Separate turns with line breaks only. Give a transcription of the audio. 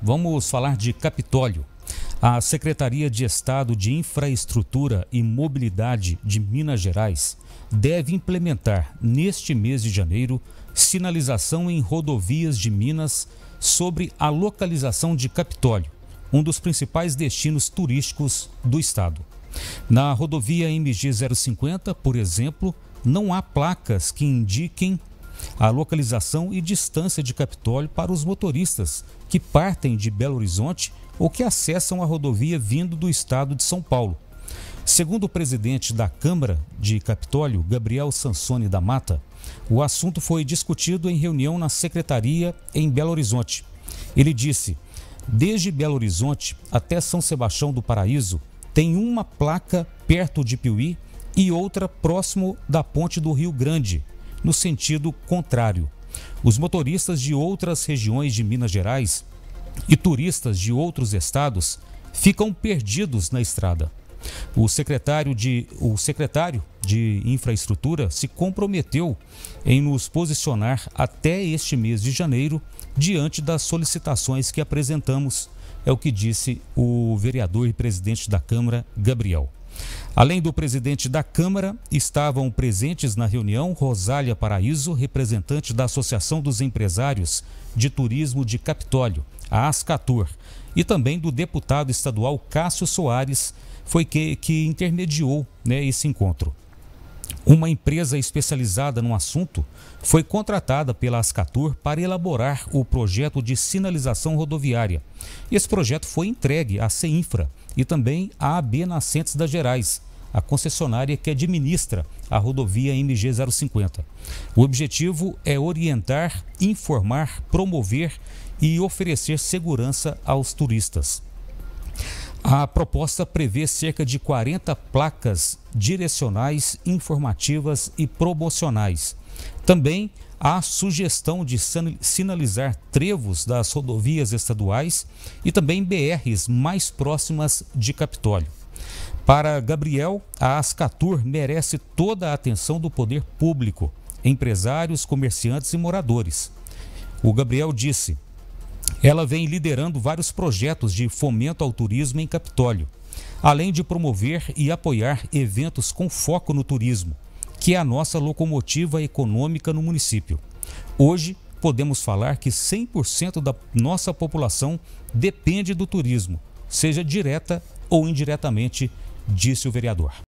Vamos falar de Capitólio. A Secretaria de Estado de Infraestrutura e Mobilidade de Minas Gerais deve implementar, neste mês de janeiro, sinalização em rodovias de Minas sobre a localização de Capitólio, um dos principais destinos turísticos do estado. Na rodovia MG 050, por exemplo, não há placas que indiquem a localização e distância de Capitólio para os motoristas que partem de Belo Horizonte ou que acessam a rodovia vindo do estado de São Paulo. Segundo o presidente da Câmara de Capitólio, Gabriel Sansone da Mata, o assunto foi discutido em reunião na secretaria em Belo Horizonte. Ele disse: Desde Belo Horizonte até São Sebastião do Paraíso, tem uma placa perto de Piuí e outra próximo da ponte do Rio Grande, no sentido contrário. Os motoristas de outras regiões de Minas Gerais e turistas de outros estados ficam perdidos na estrada. O secretário de, o secretário de Infraestrutura se comprometeu em nos posicionar até este mês de janeiro diante das solicitações que apresentamos, é o que disse o vereador e presidente da Câmara, Gabriel. Além do presidente da Câmara, estavam presentes na reunião Rosália Paraíso, representante da Associação dos Empresários de Turismo de Capitólio, a Ascatur, e também do deputado estadual Cássio Soares, foi que, que intermediou né, esse encontro. Uma empresa especializada no assunto foi contratada pela Ascatur para elaborar o projeto de sinalização rodoviária. Esse projeto foi entregue à CEINFRA e também à AB Nascentes das Gerais, a concessionária que administra a rodovia MG 050. O objetivo é orientar, informar, promover e oferecer segurança aos turistas. A proposta prevê cerca de 40 placas direcionais, informativas e promocionais. Também há sugestão de sinalizar trevos das rodovias estaduais e também BRs mais próximas de Capitólio. Para Gabriel, a Ascatur merece toda a atenção do poder público, empresários, comerciantes e moradores. O Gabriel disse: ela vem liderando vários projetos de fomento ao turismo em Capitólio, além de promover e apoiar eventos com foco no turismo, que é a nossa locomotiva econômica no município. Hoje, podemos falar que 100% da nossa população depende do turismo, seja direta ou indiretamente, disse o vereador.